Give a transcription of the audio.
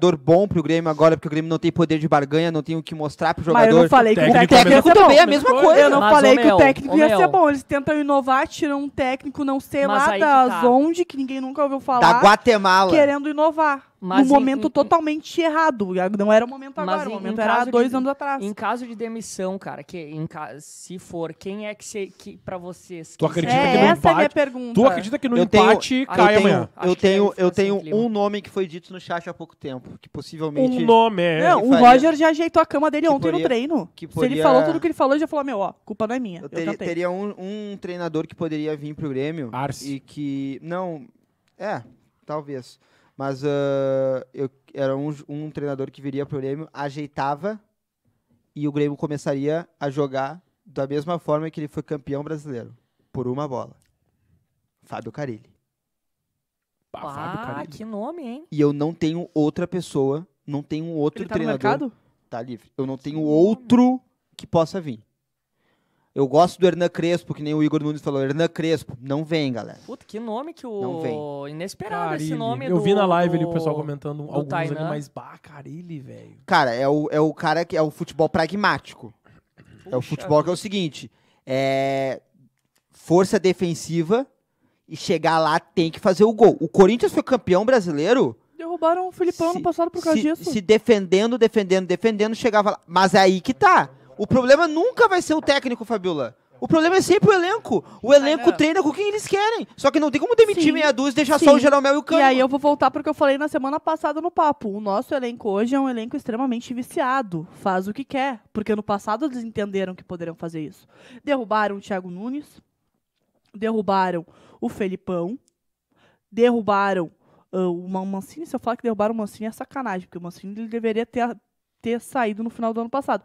jogador bom pro Grêmio agora, porque o Grêmio não tem poder de barganha, não tem o que mostrar pro jogador. Mas eu não falei que o técnico, técnico também, é, é a mesma coisa. Eu não mas falei que o técnico ia ser bom. Eles tentam inovar, tiram um técnico, não sei mas lá das tá. onde, que ninguém nunca ouviu falar. Da Guatemala. Querendo inovar. Mas no momento em, totalmente errado. Não era o momento agora, o momento era dois de, anos atrás. Em caso de demissão, cara, que em, se for, quem é que, se, que para vocês? Tu acredita é, que no é empate? É tu acredita que no eu empate ah, tenho, cai eu amanhã? É tenho, eu tenho, eu tenho um nome que foi dito no chat há pouco tempo, que possivelmente. Um nome. É... Não, o Roger já ajeitou a cama dele ontem no treino. Que se ele falou tudo o que ele falou, ele já falou meu, ó, culpa não é minha. Eu, teria, eu teria um, um, treinador que poderia vir pro Grêmio Arce. e que não, é, talvez. Mas uh, eu era um, um treinador que viria para o Grêmio, ajeitava e o Grêmio começaria a jogar da mesma forma que ele foi campeão brasileiro, por uma bola. Fábio Carilli. Ah, Fábio Carilli. que nome, hein? E eu não tenho outra pessoa, não tenho outro ele tá treinador. No mercado? Tá livre. Eu não tenho outro que possa vir. Eu gosto do Hernan Crespo, que nem o Igor Nunes falou. Hernan Crespo, não vem, galera. Puta, que nome que o. Não vem. Inesperado Carilli. esse nome. Eu do... vi na live ali o pessoal comentando alguns Tainan. ali, mas bah, Carilli, velho. Cara, é o, é o cara que é o futebol pragmático. Puxa. É o futebol que é o seguinte: é força defensiva e chegar lá tem que fazer o gol. O Corinthians foi campeão brasileiro. Derrubaram o Filipão se, no passado por causa se, disso. Se defendendo, defendendo, defendendo, chegava lá. Mas é aí que tá o problema nunca vai ser o técnico, Fabiola. O problema é sempre o elenco. O elenco ah, treina com quem eles querem. Só que não tem como demitir sim, meia dúzia e deixar sim. só o Jeromel e o Cano. E aí eu vou voltar porque eu falei na semana passada no papo. O nosso elenco hoje é um elenco extremamente viciado. Faz o que quer. Porque no passado eles entenderam que poderiam fazer isso. Derrubaram o Thiago Nunes. Derrubaram o Felipão. Derrubaram uh, o Mancini. Se eu falar que derrubaram o Mancini é sacanagem. Porque o Mancini ele deveria ter, ter saído no final do ano passado.